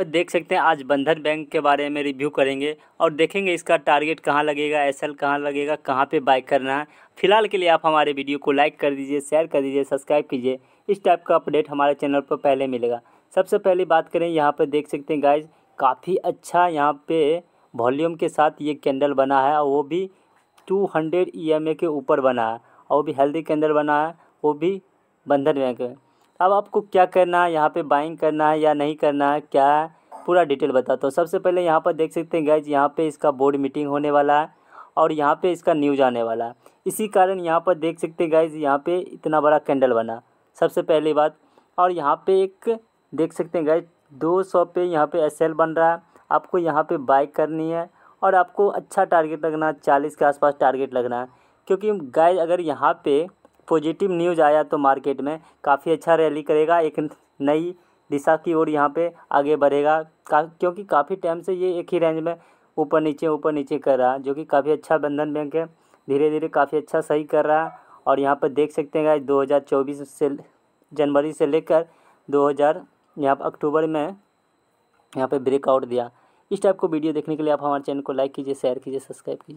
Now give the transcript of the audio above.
पर देख सकते हैं आज बंधन बैंक के बारे में रिव्यू करेंगे और देखेंगे इसका टारगेट कहाँ लगेगा एस एल कहाँ लगेगा कहाँ पर बाइक करना है फिलहाल के लिए आप हमारे वीडियो को लाइक कर दीजिए शेयर कर दीजिए सब्सक्राइब कीजिए इस टाइप का अपडेट हमारे चैनल पर पहले मिलेगा सबसे पहले बात करें यहाँ पर देख सकते हैं गाइज काफ़ी अच्छा यहाँ पे वॉल्यूम के साथ ये कैंडल बना है और वो भी 200 हंड्रेड e के ऊपर बना है और वो भी हेल्दी कैंडल बना है वो भी बंधन बैंक है अब आपको क्या करना है यहाँ पे बाइंग करना है या नहीं करना है क्या है पूरा डिटेल बताता हूँ सबसे पहले यहाँ पर देख सकते हैं गैज यहाँ पे इसका बोर्ड मीटिंग होने वाला है और यहाँ पे इसका न्यूज आने वाला है इसी कारण यहाँ पर देख सकते हैं गैज यहाँ पे इतना बड़ा कैंडल बना सबसे पहली बात और यहाँ पर एक देख सकते हैं गैज दो सौ पे यहाँ पर एस बन रहा है आपको यहाँ पर बाइक करनी है और आपको अच्छा टारगेट लगना है चालीस के आसपास टारगेट लगना है क्योंकि गैज अगर यहाँ पर पॉजिटिव न्यूज़ आया तो मार्केट में काफ़ी अच्छा रैली करेगा एक नई दिशा की ओर यहाँ पे आगे बढ़ेगा का, क्योंकि काफ़ी टाइम से ये एक ही रेंज में ऊपर नीचे ऊपर नीचे कर रहा है जो कि काफ़ी अच्छा बंधन बैंक है धीरे धीरे काफ़ी अच्छा सही कर रहा है और यहाँ पर देख सकते हैं दो हज़ार से जनवरी से लेकर 2000 यहाँ पर अक्टूबर में यहाँ पर ब्रेकआउट दिया इस टाइप को वीडियो देखने के लिए आप हमारे चैनल को लाइक कीजिए शेयर कीजिए सब्सक्राइब कीजिए